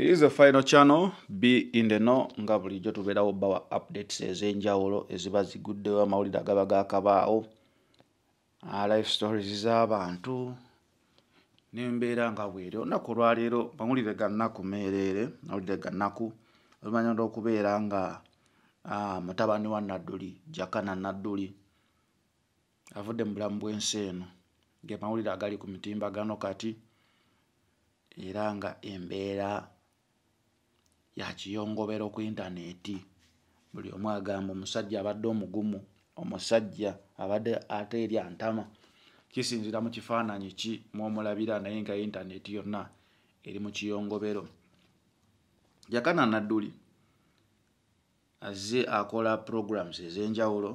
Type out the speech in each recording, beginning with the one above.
It is a final channel be in the know nga bulijjo tubeerawo bawa updates ez'enjawulo eziba ziguddewo amawulire agaba gaakabaawo ah, life stories z'abantu n'embeera nga bweri olunaku olwaleero mawulire gannaku meereere mawulire gannaku oluvannyuma lw'okubeera nga ah, mutabani wa nadduli jakana nadduli avudde mu bulamu bw'ensi eno ge mawulire agali ku mitimbagano kati era nga embeera yakiyongobera ku intaneti buli omu agamba omusajja abadde omugumu omusajja abadde ate erya ntama kisinzira mu kifaananyi ki mwomulabira naye nga intaneti yonna eri mu kiyongobero yakana nadduli azze akola programs ez'enjawulo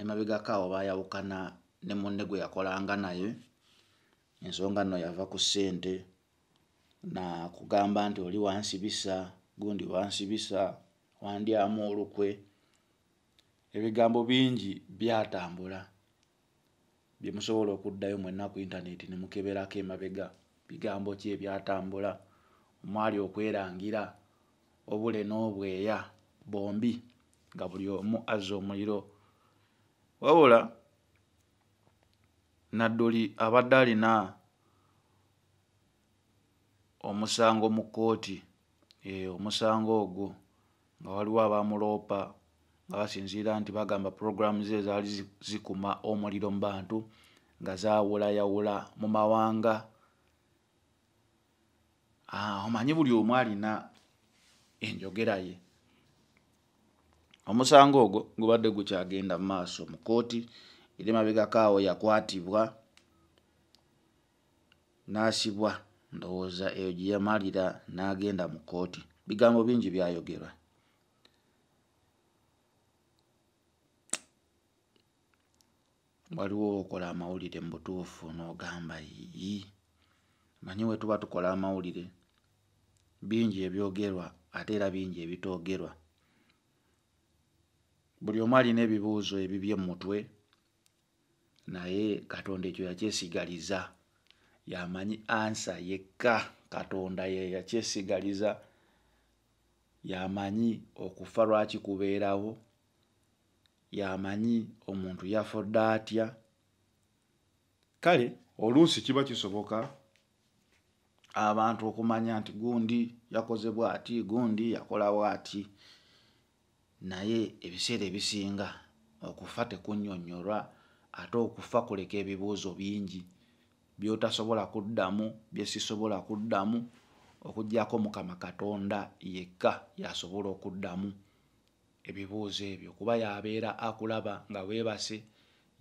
emabegako awo bayawukana ne munne gwe yakolanga naye ensonga nno yava ku ssente na kugamba nti oli wansibisa gundi wansibisa wandyamu olukwe ebigambo bingi byatambula bye musobola okuddayo mwenna ku intaneti ne mukeberako emabega bigambo ki ebyatambula omwali okwerangira obule n'obweya bombi nga buli omu azza omuliro wabula naddoli abadde alina omusango mu kkooti eh, omusango ogwo nga waliwo abamuloopa nga basinziira nti bagamba puroguramu ze zaali zikuma omuliro mu bantu nga zaawulayawula mu mawanga ah, omanyi buli omu alina enjogera ye omusango ogwo gubadde gukyagenda mu maaso mu kkooti eri mabegakaawo yakwatibwa naasibwa ndowooza eyo gye yamalira n'agenda mu kkooti bigambo bingi byayogerwa waliwo okola amawulire mu butuufu n'ogamba yiyi manyi we tuba tukola amawulire bingi ebyogerwa ate era bingi ebitoogerwa buli omu alina ebibuuzo ebibyemutwe naye katonda ekyo yakyesigaliza yamanyi ansa yekka katonda yeyakyesigaliza yamanyi okufa lwaki kubeerawo yamanyi omuntu yafudde atya kale oluusi kiba kisoboka abantu okumanya nti gundi yakozebwa ati gundi yakolawo ati naye ebiseera ebisinga okufa tekunyonyolwa ate okufa kuleka ebibuuzo bingi byotasobola kuddamu byesisobola kuddamu okugyako mukama katonda yekka yasobola okuddamu ebibuuzo ebyo kuba yabeera akulaba nga weebase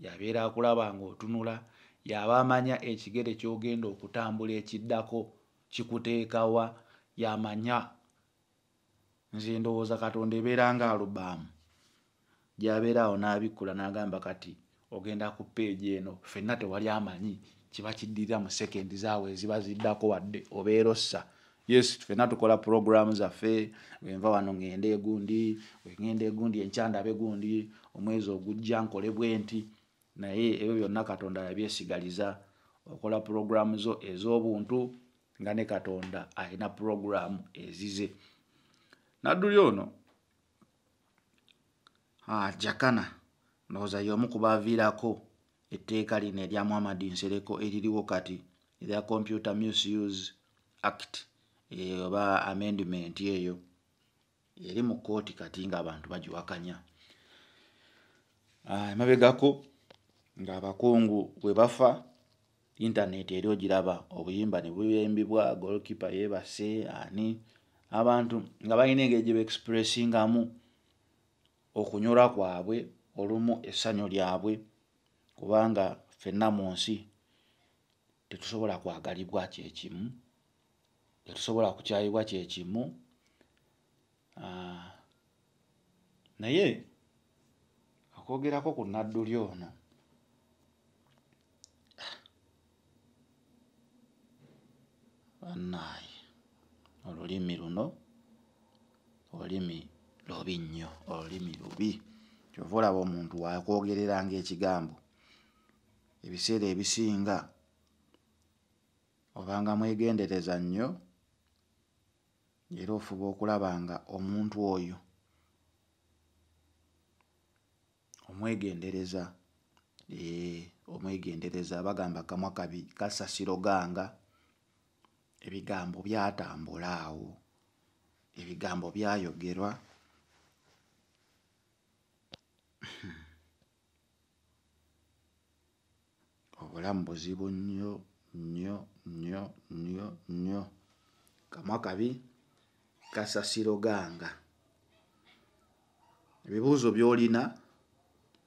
yabeera akulaba ngaotunula yaba amanya ekigere kyogenda okutambula ekiddako kikuteekawa yamanya nze ndowooza katonda ebeera nga alubaamu gyabeera awo n'abikkula n'agamba kati ogenda ku peeji eno ffenna tewali amanyi kiba kiddirira mu sekendi zaawe eziba ziddako wadde obeera ossa yes fena tukola programu zaffe wenva wano ŋenda egundi wegenda egundi enkyandabe gundi omwezi ogujja nkolebwe nti naye ebyo byonna katonda yabyesigaliza okola puroguramu zo ez'obuntu nga ne katonda alina puroguramu ezize nadduli ono ah, jakana ndowooza y'omu kubaaviirako etteeka lino erya muhammad nsereko eririwo kati erya computer mususe act eh, oba amendment eyo eri mu kooti kati ngaabantu bagiwakanya ah, emabegako ngaabakungu bwe bafa intaneti eri ogiraba obuyimba ne buyembibwa golkipe yeebase ani abantu nga balina engeri gye baexpressingamu okunyolwa kwabwe olumu essanyu lyabwe kubanga fenna mu nsi tetusobola kwagalibwa kyekimu tetusobola kukyayibwa kyekimu naye okwogerako ku nadduli ono bannaayi olulimi luno olulimi lubi nnyo olulimi lubi kyova olaba omuntu wakwogereranga ekigambo ebiseera ebisinga obanga mwegendereza nnyo era ofuba okulaba nga omuntu oyo omwegendereza ee eh, omwegendereza bagamba kamwa kabi kasasiro ganga ebigambo byatambula awo ebigambo byayogerwa obulamu buzibu nnyo nnyo nnyo nnyo nnyo kamwa kabi kasasiro ganga ebibuuzo byolina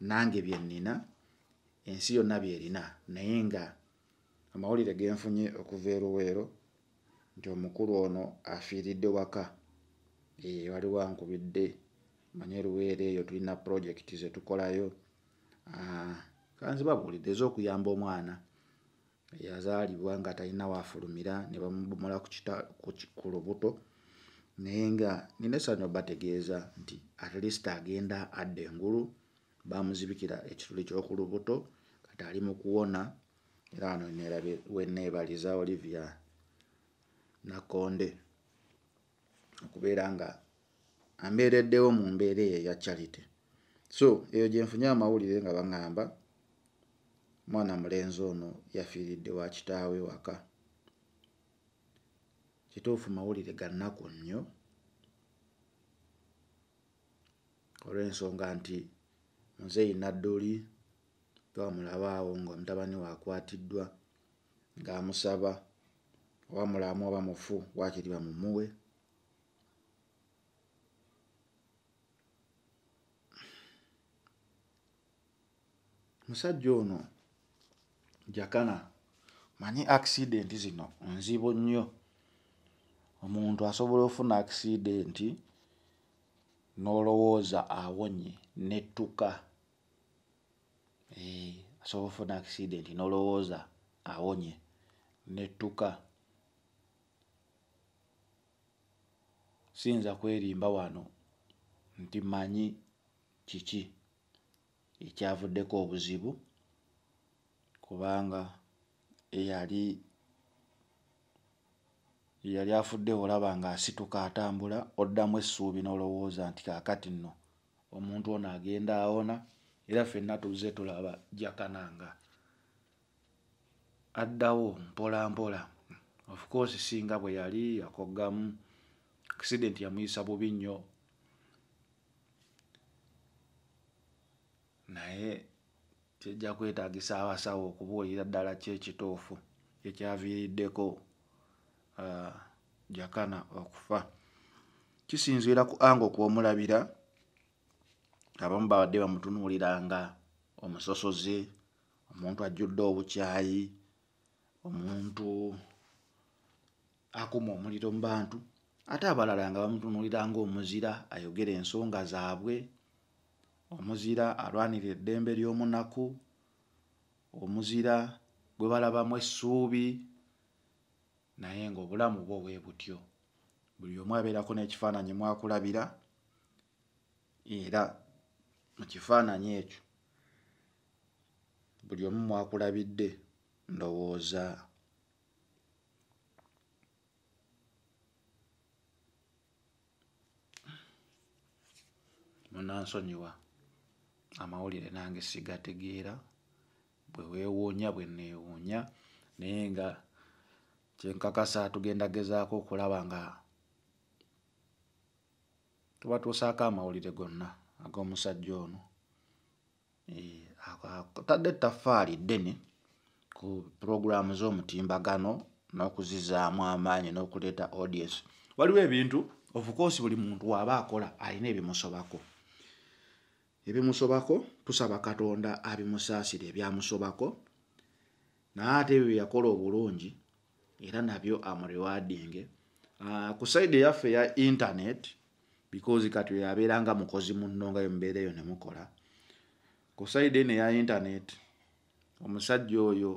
nange byennina ensi yonna byerina naye nga amawulire genfunye okuva eruweero nti omukulu ono afiiridde waka ee waliwo ankubidde manye eruweero eyo tulina purojekiti zetukolayo aa uh, kanzibabuulidde ezokuyamba omwana yazaalibwa nga talina wafulumira ne bamubomola ku lubuto naye nga nina esanyu bategeeza nti atleast agenda adda engulu bamuzibikira ekituli kyokulubuto kati ali mukuwona era ano wenebaliza olivia nakonde okubeera nga ambeereddewo mu mbeera eyo eya charity so eyo gyenfunye amawulire nga bagamba mwana mulenzi ono yafiiridde wa kitaawe waka kituufu mawulire gannaku nnyo olw'ensonga nti muzeeyi nadduli twamulaba awo ngaomutabani waakwatiddwa ng'amusaba oba mulamu oba mufu waakiri bamumuwe musajja ono jakana manyi accidenti zino nzibu nnyo omuntu asobola okufuna accidenti n'olowooza awonye nettuka eh, asobola okufuna accidenti n'olowooza awonye nettuka siyinza kwerimba wano nti manyi kiki ekyavuddeko obuzibu kubanga eyali eyali afudde olaba ngaasituka atambula oddamu essuubi n'olowooza nti kaakati nno omuntu ono agenda awona era ffenna tuzze tulaba jakananga addawo mpola mpola ofcourse singa bwe yali akoggamu accident yamuyisa bubi nnyo naye kijja kwetagisa abasawo okubuulira ddala kyekituufu ekyaviiriddeko uh, jakana okufa kisinziira ku anga okwomulabira abamu babadde bamutunuuliranga omusosoze omuntu ajjudde obukyayi omuntu akuma omuliro mu bantu ate abalala nga bamutunuuliranga omuzira ayogera ensonga zaabwe omuzira alwanirira eddembe ly'omunaku omuzira gwe balabamu essuubi naye ngaobulamu bwa obwe butyo buli omu abeerako n'ekifaananyi mwakulabira era mu kifaananyi ekyo buli omu mwakulabidde ndowooza munansonyiwa amawulire nange sigategeera bwe weewuunya bwe neewuunya naye nga kyenkakasa tugenda gezaako okulaba nga tubatuusaako amawulire gonna ag'omusajja ono eh, tadde ettaffaali ddene ku puroguraamu z'omutimbagano n'okuzizaamu amaanyi n'okuleeta audiensi waliwo ebintu ofukoosi buli muntu waaba akola alina ebimusobako ebimusobako tusaba katonda abimusaasire ebyamusobako naye ate ebyo byeyakola obulungi era nabyo amurewadinge ah, ku saidi eyaffe eya intanet because kati yabeeranga mukozi munnonga yomubeera eyo nemukola ku saidi eno eya intanet omusajja oyo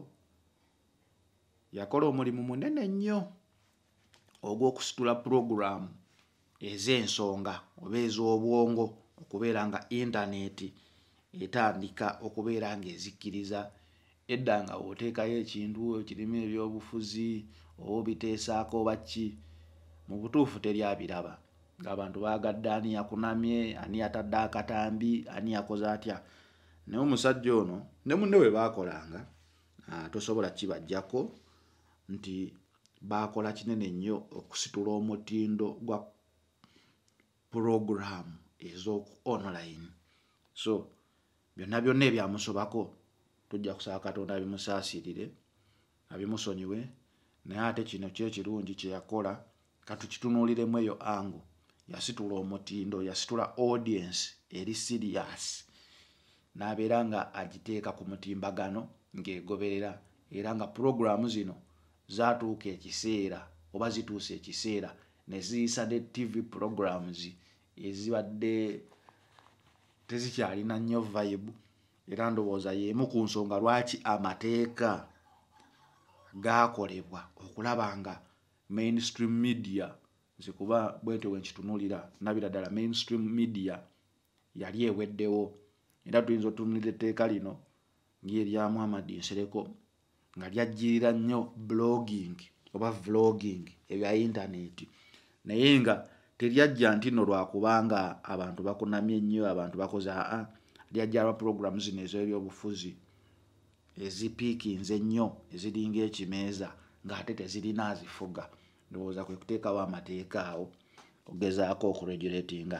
yakola omulimu munene nnyo ogw'okusitula puroguramu ez'ensonga oba ez'obwongo okubeera nga intaneti etandika okubeera nga ezikkiriza edda nga woteekayo ekintu kirimu ebyobufuzi oba obiteesaako baki mu butuufu teryabiraba ngaabantu baagadde ani yakunamye ani yatadde akatambi ani yakoze atya naye omusajja ono ne munne we baakolanga ah, tosobola kibajjako nti baakola kinene nnyo okusitula omutindo gwa puroguraamu ez'oku online so byonna byonna ebyamusobako tujja kusaba katonda abimusaasirire abimusonyiwe naye ate kino kyekirungi kyeyakola katukitunuliremu eyo angu yasitula omutindo yasitula audience eri sirias n'abeera nga agiteeka ku mutimbagano ng'egoberera era nga puroguramu zino zatuuka ekiseera oba zituuse ekiseera ne ziyisa ne tv programs ezibadde tezikyalina nnyo vibe era ndowooza yemu ku nsonga lwaki amateeka gaakolebwa okulaba nga mainstream media zikuba bwetyo wenkitunulira nabira ddala mainstream media yali eweddewo era tuyinza otunulira etteeka lino ngeryamu amaddi nsereko nga lyajjirira nnyo blogging oba vlogging ebya intaneti naye nga teryajja nti nno lwakubanga abantu bakunamye ennyo abantu bakoze aa lyajja lwa puroguramu zino ezebyobufuzi ezipiikinze ennyo eziringa ekimeeza ngaate tezirina azifuga ndowooza kwekuteekawo amateeka awo ogezaako okuregulatinga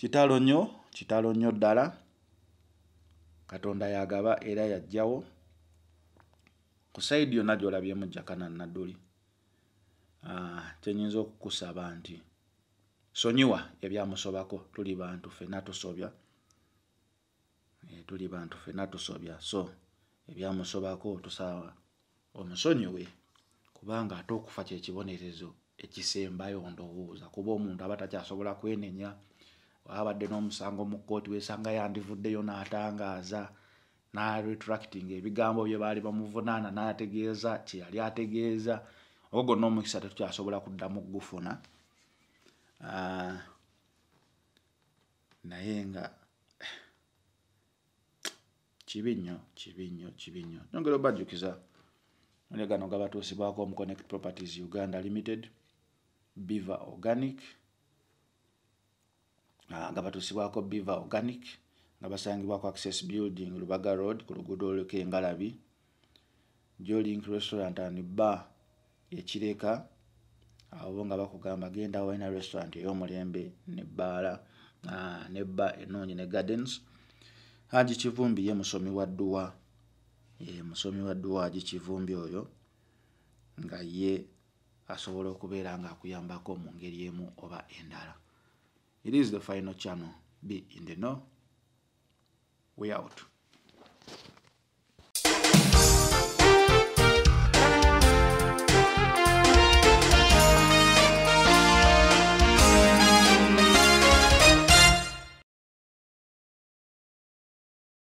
kitalo nnyo kitalo nnyo ddala katonda yagaba era yajjawo ku saidi yonna gyolabyemujjakana nadduli ah, kyenyinza okukusaba nti sonyiwa ebyamusobako tuli bantu fena tusobya eh, tuli bantu fena tusobya so ebyamusobako tusaawa omusonyiwe kubanga ate okufa kyekibonerezo ekisembayo ndowooza kuba omuntu aba takyasobola kwenenya abadde n'omusango mu kooti wesanga yandivuddeyo n'atangaaza naretracting ebigambo bye baali bamuvunaana n'ategeeza kyeyali ategeeza ogo n'omukisa tetukyasobola kuddamu kugufuna Ah, naye nga kibi nnyo kibi nnyo kibi nnyo nyongera obajjukiza ne gano gabatuusibwako omuconnect properties uganda limited beve organic ah, gabatuusibwako beve organic nga basangibwako access building lubaga road ku luguudo oluko engalabi jo link restaurant an bar ekireka awo nga bakugamba genda waina restaurant eyomulembe nebbaala nebba enungi ne gardens haji kivumbi ye musomi wa dduwa musomi wa dduwa aji kivumbi oyo nga ye asobola okubeera nga akuyambako mu ngeri emu oba endala it is the final channel b in the no way out